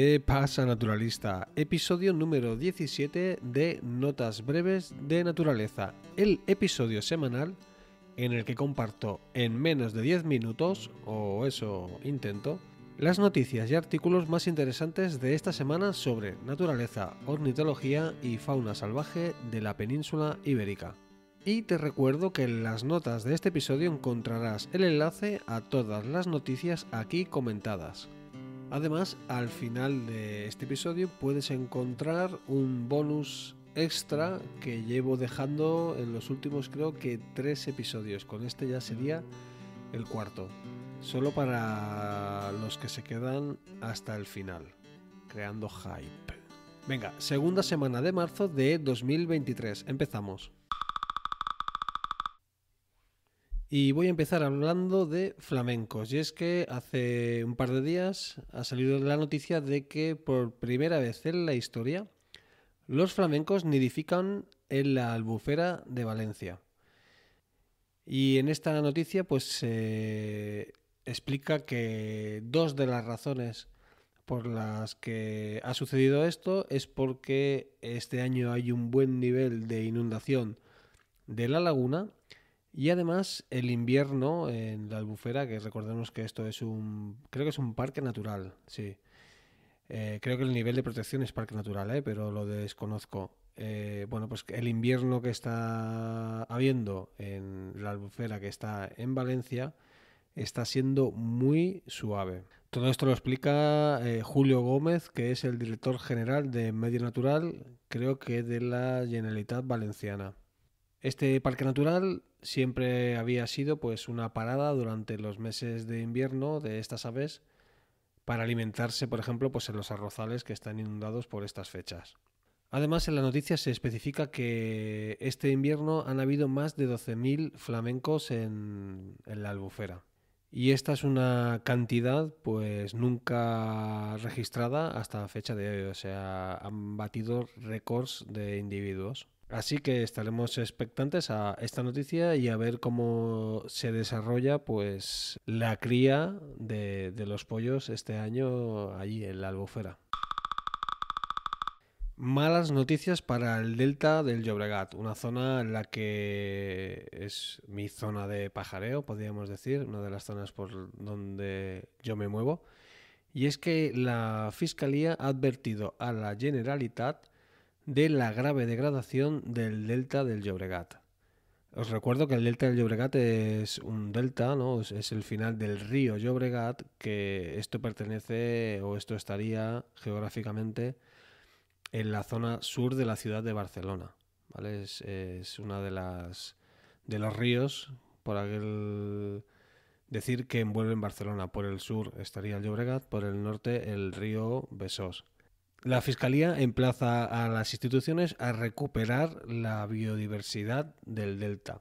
¿Qué pasa naturalista? Episodio número 17 de Notas Breves de Naturaleza, el episodio semanal en el que comparto en menos de 10 minutos, o eso intento, las noticias y artículos más interesantes de esta semana sobre naturaleza, ornitología y fauna salvaje de la península ibérica. Y te recuerdo que en las notas de este episodio encontrarás el enlace a todas las noticias aquí comentadas. Además, al final de este episodio puedes encontrar un bonus extra que llevo dejando en los últimos creo que tres episodios. Con este ya sería el cuarto. Solo para los que se quedan hasta el final. Creando hype. Venga, segunda semana de marzo de 2023. Empezamos. Y voy a empezar hablando de flamencos. Y es que hace un par de días ha salido la noticia de que por primera vez en la historia los flamencos nidifican en la albufera de Valencia. Y en esta noticia pues se explica que dos de las razones por las que ha sucedido esto es porque este año hay un buen nivel de inundación de la laguna y además el invierno en la albufera, que recordemos que esto es un, creo que es un parque natural, sí. Eh, creo que el nivel de protección es parque natural, eh, pero lo desconozco. Eh, bueno, pues el invierno que está habiendo en la albufera que está en Valencia está siendo muy suave. Todo esto lo explica Julio Gómez, que es el director general de Medio Natural, creo que de la Generalitat Valenciana. Este parque natural siempre había sido pues una parada durante los meses de invierno de estas aves para alimentarse, por ejemplo, pues, en los arrozales que están inundados por estas fechas. Además, en la noticia se especifica que este invierno han habido más de 12.000 flamencos en, la albufera. Y esta es una cantidad pues nunca registrada hasta la fecha de hoy. O sea, han batido récords de individuos. Así que estaremos expectantes a esta noticia y a ver cómo se desarrolla pues la cría de, de los pollos este año allí en la albufera. Malas noticias para el delta del Llobregat, una zona en la que es mi zona de pajareo, podríamos decir, una de las zonas por donde yo me muevo. Y es que la Fiscalía ha advertido a la Generalitat de la grave degradación del delta del Llobregat. Os recuerdo que el delta del Llobregat es un delta, ¿no? Es el final del río Llobregat, que esto pertenece o esto estaría geográficamente en la zona sur de la ciudad de Barcelona. Es, uno una de las de los ríos, por aquel decir que envuelven Barcelona. Por el sur estaría el Llobregat, por el norte el río Besós. La Fiscalía emplaza a las instituciones a recuperar la biodiversidad del delta.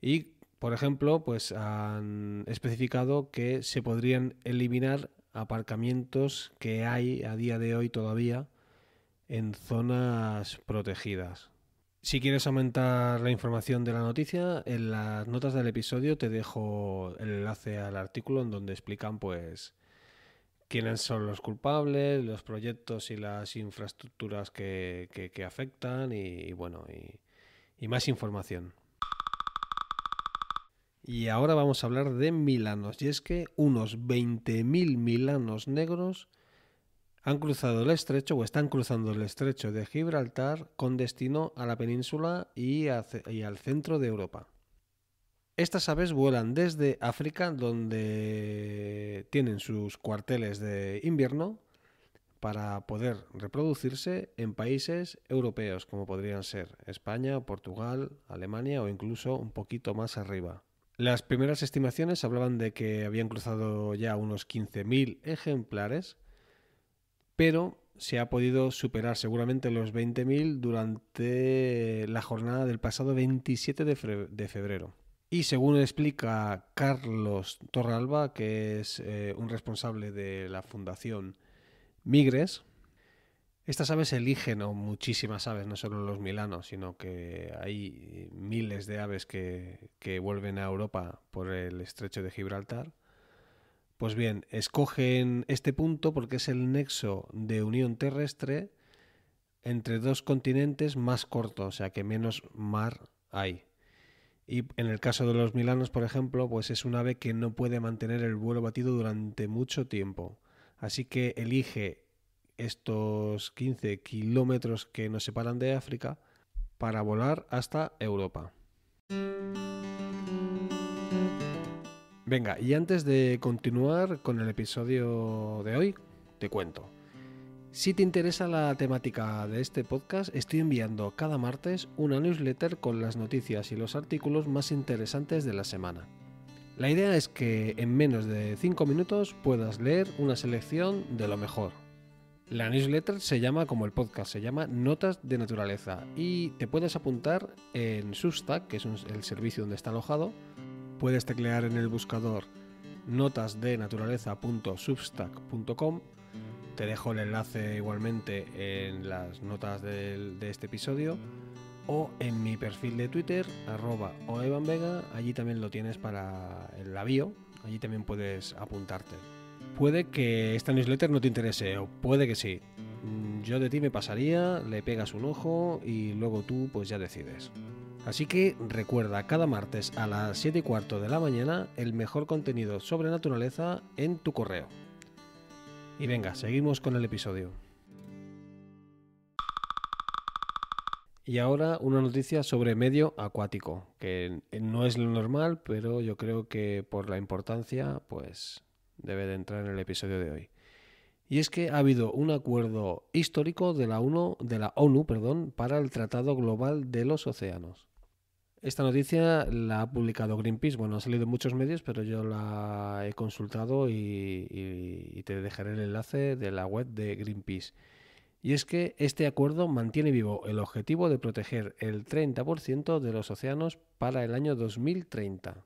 Y, por ejemplo, pues han especificado que se podrían eliminar aparcamientos que hay a día de hoy todavía en zonas protegidas. Si quieres aumentar la información de la noticia, en las notas del episodio te dejo el enlace al artículo en donde explican pues quiénes son los culpables, los proyectos y las infraestructuras que, afectan y, bueno, y, más información. Y ahora vamos a hablar de milanos. Y es que unos 20.000 milanos negros han cruzado el estrecho o están cruzando el estrecho de Gibraltar con destino a la península y al centro de Europa. Estas aves vuelan desde África, donde tienen sus cuarteles de invierno, para poder reproducirse en países europeos, como podrían ser España, Portugal, Alemania o incluso un poquito más arriba. Las primeras estimaciones hablaban de que habían cruzado ya unos 15.000 ejemplares, pero se ha podido superar seguramente los 20.000 durante la jornada del pasado 27 de, febrero. Y según explica Carlos Torralba, que es eh, un responsable de la Fundación Migres, estas aves eligen, o muchísimas aves, no solo los milanos, sino que hay miles de aves que, que vuelven a Europa por el estrecho de Gibraltar. Pues bien, escogen este punto porque es el nexo de unión terrestre entre dos continentes más corto, o sea que menos mar hay. Y en el caso de los milanos, por ejemplo, pues es un ave que no puede mantener el vuelo batido durante mucho tiempo. Así que elige estos 15 kilómetros que nos separan de África para volar hasta Europa. Venga, y antes de continuar con el episodio de hoy, te cuento. Si te interesa la temática de este podcast, estoy enviando cada martes una newsletter con las noticias y los artículos más interesantes de la semana. La idea es que en menos de 5 minutos puedas leer una selección de lo mejor. La newsletter se llama como el podcast, se llama Notas de Naturaleza y te puedes apuntar en Substack, que es el servicio donde está alojado. Puedes teclear en el buscador notasdenaturaleza.substack.com te dejo el enlace igualmente en las notas de este episodio o en mi perfil de Twitter, arroba vega allí también lo tienes para el bio, allí también puedes apuntarte. Puede que esta newsletter no te interese, o puede que sí. Mm, yo de ti me pasaría, le pegas un ojo y luego tú pues ya decides. Así que recuerda cada martes a las 7 y cuarto de la mañana el mejor contenido sobre naturaleza en tu correo. Y venga, seguimos con el episodio. Y ahora una noticia sobre medio acuático, que no es lo normal, pero yo creo que por la importancia, pues debe de entrar en el episodio de hoy. Y es que ha habido un acuerdo histórico de la, UNO, de la ONU para el Tratado Global de los Océanos. Esta noticia la ha publicado Greenpeace. Bueno, ha salido en muchos medios, pero yo la he consultado y, te dejaré el enlace de la web de Greenpeace. Y es que este acuerdo mantiene vivo el objetivo de proteger el 30% de los océanos para el año 2030.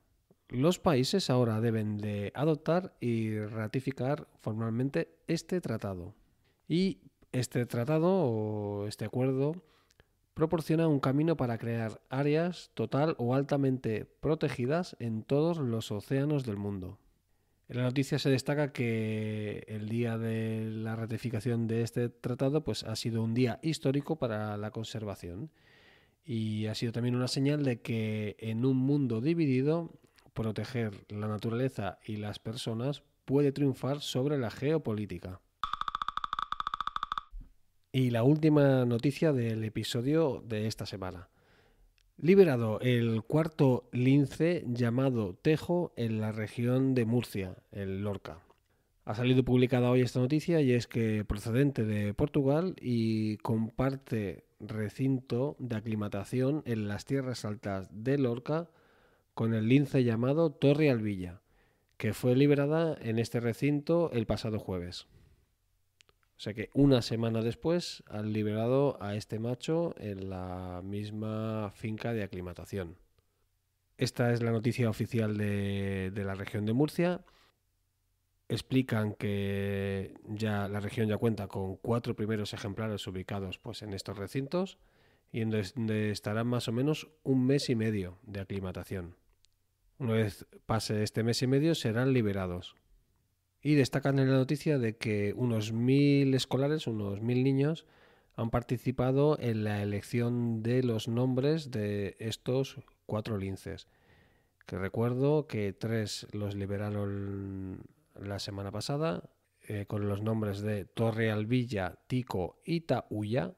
Los países ahora deben de adoptar y ratificar formalmente este tratado. Y este tratado o este acuerdo proporciona un camino para crear áreas total o altamente protegidas en todos los océanos del mundo. En la noticia se destaca que el día de la ratificación de este tratado pues, ha sido un día histórico para la conservación y ha sido también una señal de que en un mundo dividido, proteger la naturaleza y las personas puede triunfar sobre la geopolítica. Y la última noticia del episodio de esta semana. Liberado el cuarto lince llamado Tejo en la región de Murcia, en Lorca. Ha salido publicada hoy esta noticia y es que procedente de Portugal y comparte recinto de aclimatación en las tierras altas de Lorca con el lince llamado Torre Alvilla, que fue liberada en este recinto el pasado jueves. O sea que una semana después han liberado a este macho en la misma finca de aclimatación. Esta es la noticia oficial de, la región de Murcia. Explican que ya la región ya cuenta con cuatro primeros ejemplares ubicados pues, en estos recintos y en donde estarán más o menos un mes y medio de aclimatación. Una vez pase este mes y medio serán liberados. Y destacan en la noticia de que unos mil escolares, unos mil niños, han participado en la elección de los nombres de estos cuatro linces. Que recuerdo que tres los liberaron la semana pasada eh, con los nombres de Torrealvilla, Tico y Taúlla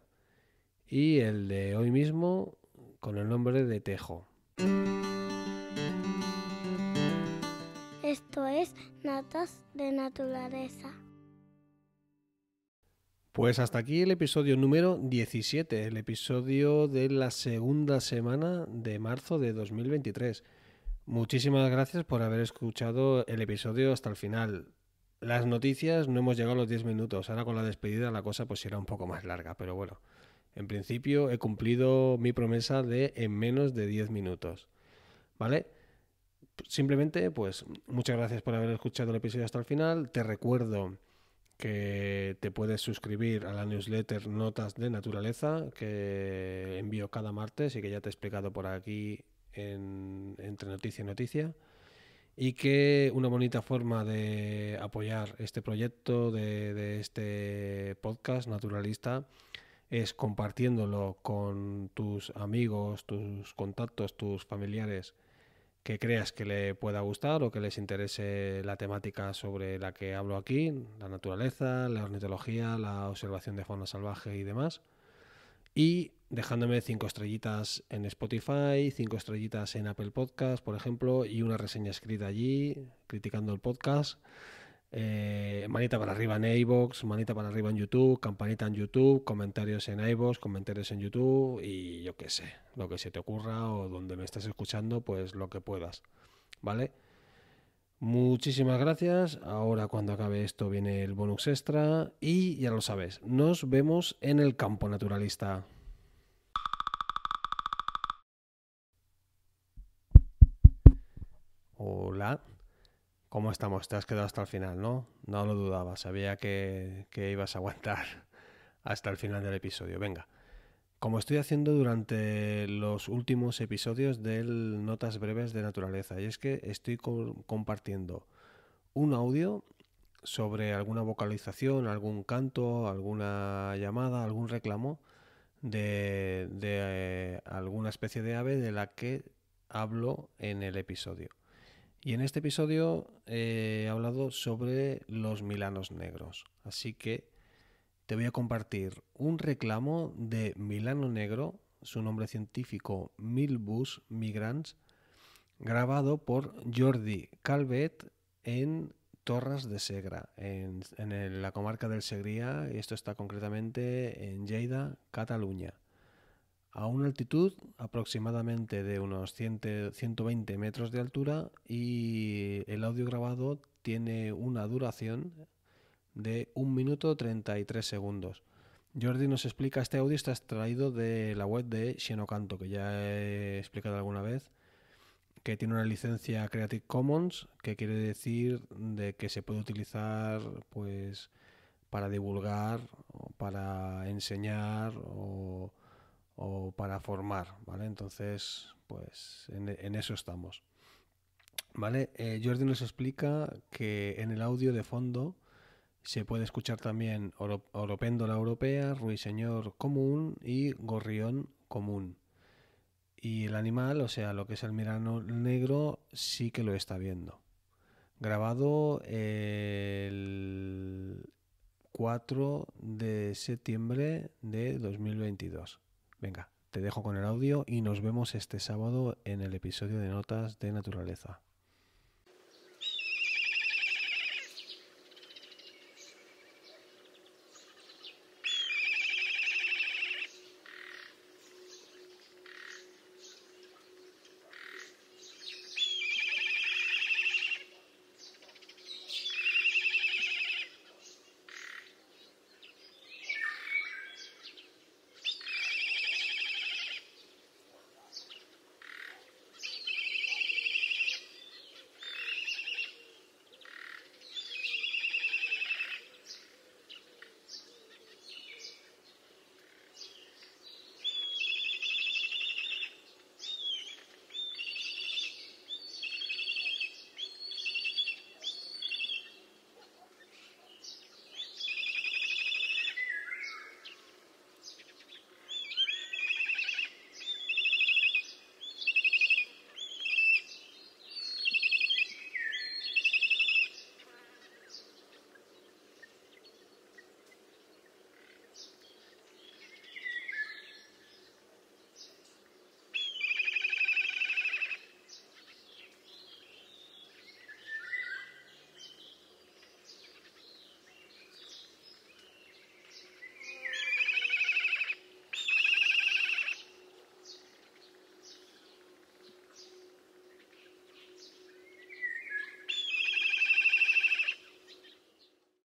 Y el de hoy mismo con el nombre de Tejo. de naturaleza. Pues hasta aquí el episodio número 17, el episodio de la segunda semana de marzo de 2023. Muchísimas gracias por haber escuchado el episodio hasta el final. Las noticias no hemos llegado a los 10 minutos, ahora con la despedida la cosa pues será un poco más larga, pero bueno, en principio he cumplido mi promesa de en menos de 10 minutos. ¿Vale? simplemente, pues muchas gracias por haber escuchado el episodio hasta el final. Te recuerdo que te puedes suscribir a la newsletter Notas de Naturaleza que envío cada martes y que ya te he explicado por aquí entre noticia y noticia. Y que una bonita forma de apoyar este proyecto de este podcast naturalista es compartiéndolo con tus amigos, tus contactos, tus familiares que creas que le pueda gustar o que les interese la temática sobre la que hablo aquí, la naturaleza, la ornitología, la observación de fauna salvaje y demás. Y dejándome cinco estrellitas en Spotify, cinco estrellitas en Apple Podcast, por ejemplo, y una reseña escrita allí, criticando el podcast eh, manita para arriba en iVoox, manita para arriba en YouTube, campanita en YouTube, comentarios en iVoox, comentarios en YouTube y yo qué sé, lo que se te ocurra o donde me estés escuchando, pues lo que puedas. ¿Vale? Muchísimas gracias. Ahora cuando acabe esto viene el bonus extra y ya lo sabes, nos vemos en el campo naturalista. Hola. ¿Cómo estamos? Te has quedado hasta el final, ¿no? No lo dudaba, sabía que, ibas a aguantar hasta el final del episodio. Venga, como estoy haciendo durante los últimos episodios del Notas Breves de Naturaleza, y es que estoy compartiendo un audio sobre alguna vocalización, algún canto, alguna llamada, algún reclamo de, eh, alguna especie de ave de la que hablo en el episodio. Y en este episodio eh, he hablado sobre los milanos negros. Así que te voy a compartir un reclamo de Milano Negro, su nombre científico Milbus migrans, grabado por Jordi Calvet en Torres de Segra, en, la comarca del Segría. Esto está concretamente en Lleida, Cataluña a una altitud aproximadamente de unos 120 metros de altura y el audio grabado tiene una duración de 1 minuto 33 segundos. Jordi nos explica, este audio está extraído de la web de canto que ya he explicado alguna vez, que tiene una licencia Creative Commons, que quiere decir de que se puede utilizar pues para divulgar, para enseñar o o para formar, ¿vale? Entonces, pues en, eso estamos. ¿Vale? Eh, Jordi nos explica que en el audio de fondo se puede escuchar también Oropéndola Europea, Ruiseñor Común y Gorrión Común. Y el animal, o sea, lo que es el mirano negro, sí que lo está viendo. Grabado el 4 de septiembre de 2022. Venga, te dejo con el audio y nos vemos este sábado en el episodio de Notas de Naturaleza.